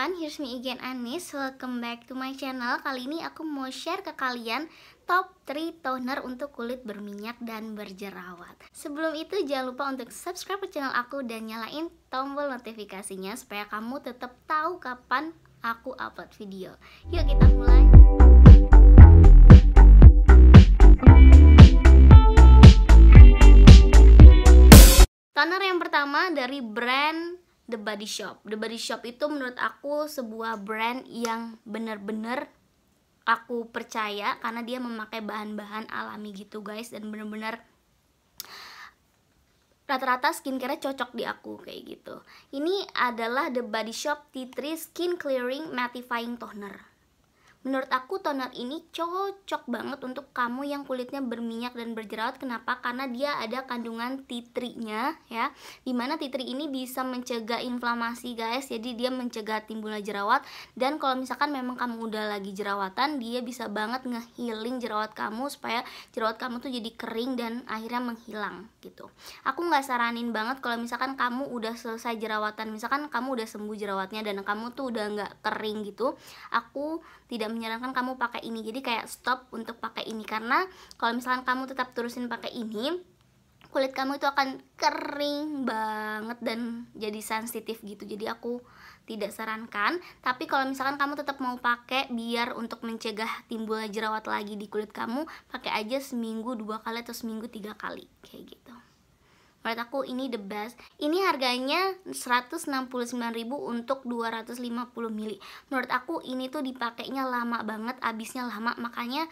everyone, here's me again Anis Welcome back to my channel Kali ini aku mau share ke kalian top 3 toner untuk kulit berminyak dan berjerawat Sebelum itu jangan lupa untuk subscribe channel aku dan nyalain tombol notifikasinya Supaya kamu tetap tahu kapan aku upload video Yuk kita mulai Toner yang pertama dari brand The Body Shop. The Body Shop itu menurut aku sebuah brand yang bener-bener aku percaya karena dia memakai bahan-bahan alami gitu guys dan bener-bener rata-rata skincare cocok di aku kayak gitu. Ini adalah The Body Shop Tea Tree Skin Clearing Mattifying Toner Menurut aku toner ini cocok banget untuk kamu yang kulitnya berminyak dan berjerawat. Kenapa? Karena dia ada kandungan titrinya ya. Dimana titri ini bisa mencegah inflamasi guys. Jadi dia mencegah timbulnya jerawat. Dan kalau misalkan memang kamu udah lagi jerawatan, dia bisa banget ngehealing jerawat kamu supaya jerawat kamu tuh jadi kering dan akhirnya menghilang gitu. Aku nggak saranin banget kalau misalkan kamu udah selesai jerawatan, misalkan kamu udah sembuh jerawatnya dan kamu tuh udah nggak kering gitu. Aku tidak menyarankan kamu pakai ini jadi kayak stop untuk pakai ini karena kalau misalkan kamu tetap terusin pakai ini kulit kamu itu akan kering banget dan jadi sensitif gitu jadi aku tidak sarankan tapi kalau misalkan kamu tetap mau pakai biar untuk mencegah timbulnya jerawat lagi di kulit kamu pakai aja seminggu dua kali atau seminggu tiga kali kayak gitu menurut aku ini the best ini harganya 169.000 untuk 250 mili. menurut aku ini tuh dipakainya lama banget abisnya lama makanya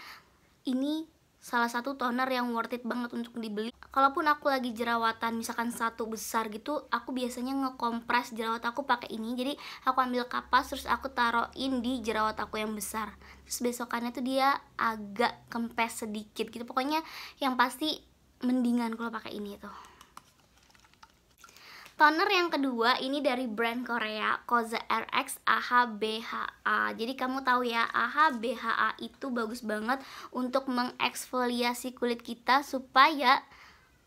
ini salah satu toner yang worth it banget untuk dibeli kalaupun aku lagi jerawatan misalkan satu besar gitu aku biasanya ngekompres jerawat aku pakai ini jadi aku ambil kapas terus aku taruhin di jerawat aku yang besar terus besokannya tuh dia agak kempes sedikit gitu pokoknya yang pasti mendingan kalau pakai ini tuh Toner yang kedua ini dari brand Korea Koza RX AHBHA. Jadi kamu tahu ya, AHBHA itu bagus banget untuk mengeksfoliasi kulit kita supaya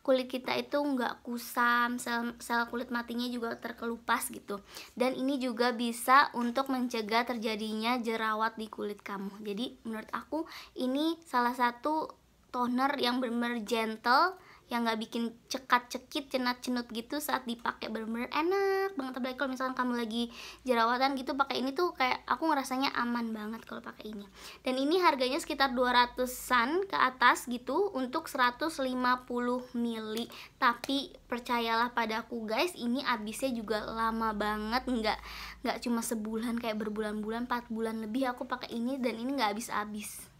kulit kita itu nggak kusam, sel, sel kulit matinya juga terkelupas gitu. Dan ini juga bisa untuk mencegah terjadinya jerawat di kulit kamu. Jadi menurut aku ini salah satu toner yang benar-benar gentle yang nggak bikin cekat-cekit, cenat-cenut gitu saat dipakai bener-bener enak banget apalagi kalau misalkan kamu lagi jerawatan gitu pakai ini tuh kayak aku ngerasanya aman banget kalau pakai ini dan ini harganya sekitar 200-an ke atas gitu untuk 150 mili tapi percayalah pada aku guys ini abisnya juga lama banget nggak nggak cuma sebulan kayak berbulan-bulan 4 bulan lebih aku pakai ini dan ini nggak habis-habis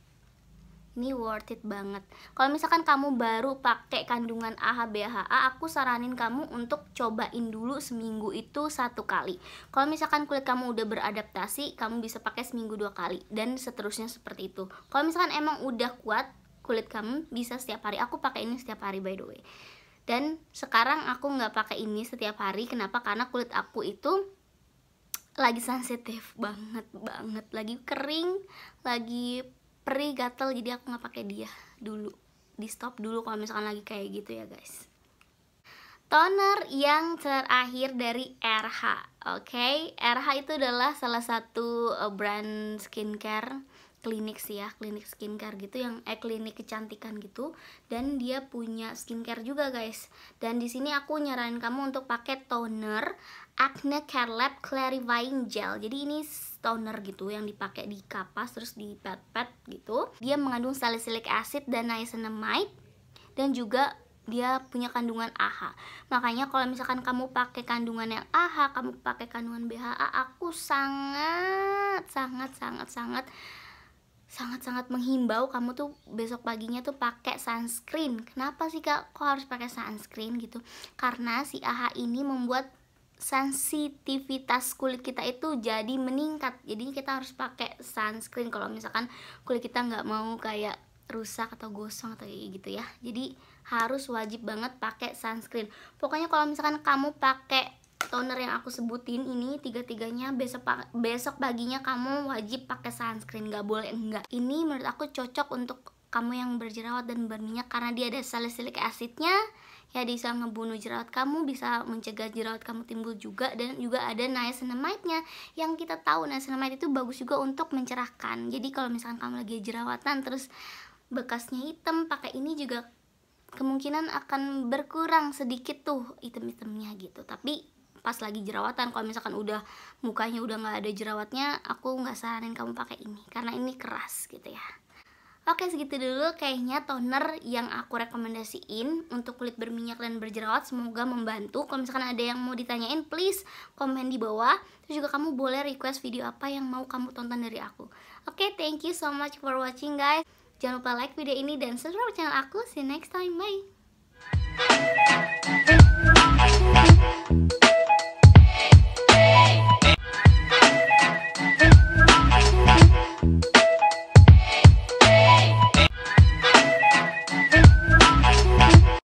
ini worth it banget kalau misalkan kamu baru pakai kandungan aha bha, aku saranin kamu untuk cobain dulu seminggu itu satu kali kalau misalkan kulit kamu udah beradaptasi kamu bisa pakai seminggu dua kali dan seterusnya seperti itu kalau misalkan emang udah kuat kulit kamu bisa setiap hari aku pakai ini setiap hari by the way dan sekarang aku nggak pakai ini setiap hari kenapa karena kulit aku itu lagi sensitif banget banget lagi kering lagi perih gatel jadi aku nggak pakai dia dulu di stop dulu kalau misalkan lagi kayak gitu ya guys toner yang terakhir dari RH oke okay? RH itu adalah salah satu eh, brand skincare klinik sih ya klinik skincare gitu yang eh klinik kecantikan gitu dan dia punya skincare juga guys dan di sini aku nyaranin kamu untuk pakai toner acne care lab clarifying gel jadi ini toner gitu yang dipakai di kapas terus di pet pet gitu dia mengandung salicylic acid dan niacinamide dan juga dia punya kandungan AHA. Makanya kalau misalkan kamu pakai kandungan yang AHA, kamu pakai kandungan BHA, aku sangat sangat sangat sangat sangat-sangat menghimbau kamu tuh besok paginya tuh pakai sunscreen. Kenapa sih Kak kok harus pakai sunscreen gitu? Karena si AHA ini membuat sensitivitas kulit kita itu jadi meningkat. Jadi kita harus pakai sunscreen kalau misalkan kulit kita nggak mau kayak rusak atau gosong atau kayak gitu ya. Jadi harus wajib banget pakai sunscreen. Pokoknya kalau misalkan kamu pakai toner yang aku sebutin ini tiga-tiganya besok besok paginya kamu wajib pakai sunscreen nggak boleh enggak ini menurut aku cocok untuk kamu yang berjerawat dan berminyak karena dia ada salicylic acidnya ya bisa ngebunuh jerawat kamu bisa mencegah jerawat kamu timbul juga dan juga ada niacinamide-nya yang kita tahu niacinamide itu bagus juga untuk mencerahkan jadi kalau misalkan kamu lagi jerawatan terus bekasnya hitam pakai ini juga kemungkinan akan berkurang sedikit tuh item-itemnya gitu tapi pas lagi jerawatan kalau misalkan udah mukanya udah nggak ada jerawatnya aku nggak saranin kamu pakai ini karena ini keras gitu ya Oke segitu dulu kayaknya toner yang aku rekomendasiin untuk kulit berminyak dan berjerawat semoga membantu Kalau misalkan ada yang mau ditanyain please komen di bawah Terus juga kamu boleh request video apa yang mau kamu tonton dari aku Oke thank you so much for watching guys Jangan lupa like video ini dan subscribe channel aku See you next time bye